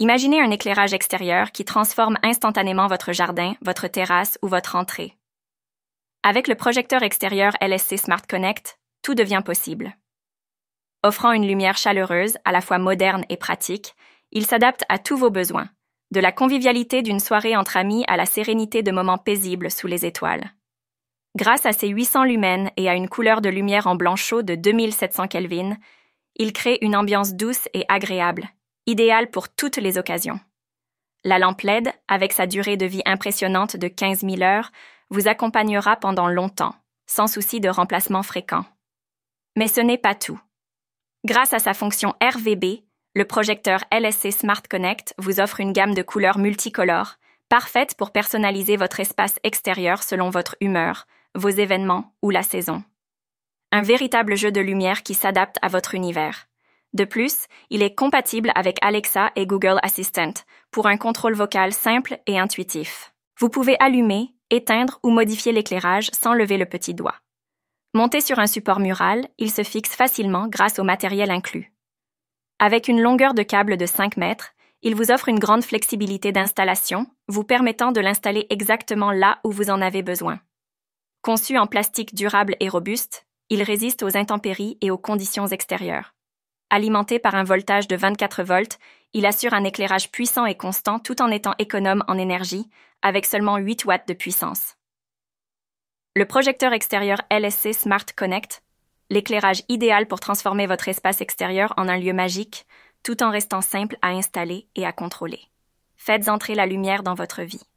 Imaginez un éclairage extérieur qui transforme instantanément votre jardin, votre terrasse ou votre entrée. Avec le projecteur extérieur LSC Smart Connect, tout devient possible. Offrant une lumière chaleureuse, à la fois moderne et pratique, il s'adapte à tous vos besoins, de la convivialité d'une soirée entre amis à la sérénité de moments paisibles sous les étoiles. Grâce à ses 800 lumens et à une couleur de lumière en blanc chaud de 2700 Kelvin, il crée une ambiance douce et agréable idéal pour toutes les occasions. La lampe LED, avec sa durée de vie impressionnante de 15 000 heures, vous accompagnera pendant longtemps, sans souci de remplacement fréquent. Mais ce n'est pas tout. Grâce à sa fonction RVB, le projecteur LSC Smart Connect vous offre une gamme de couleurs multicolores, parfaite pour personnaliser votre espace extérieur selon votre humeur, vos événements ou la saison. Un véritable jeu de lumière qui s'adapte à votre univers. De plus, il est compatible avec Alexa et Google Assistant pour un contrôle vocal simple et intuitif. Vous pouvez allumer, éteindre ou modifier l'éclairage sans lever le petit doigt. Monté sur un support mural, il se fixe facilement grâce au matériel inclus. Avec une longueur de câble de 5 mètres, il vous offre une grande flexibilité d'installation, vous permettant de l'installer exactement là où vous en avez besoin. Conçu en plastique durable et robuste, il résiste aux intempéries et aux conditions extérieures. Alimenté par un voltage de 24 volts, il assure un éclairage puissant et constant tout en étant économe en énergie, avec seulement 8 watts de puissance. Le projecteur extérieur LSC Smart Connect, l'éclairage idéal pour transformer votre espace extérieur en un lieu magique, tout en restant simple à installer et à contrôler. Faites entrer la lumière dans votre vie.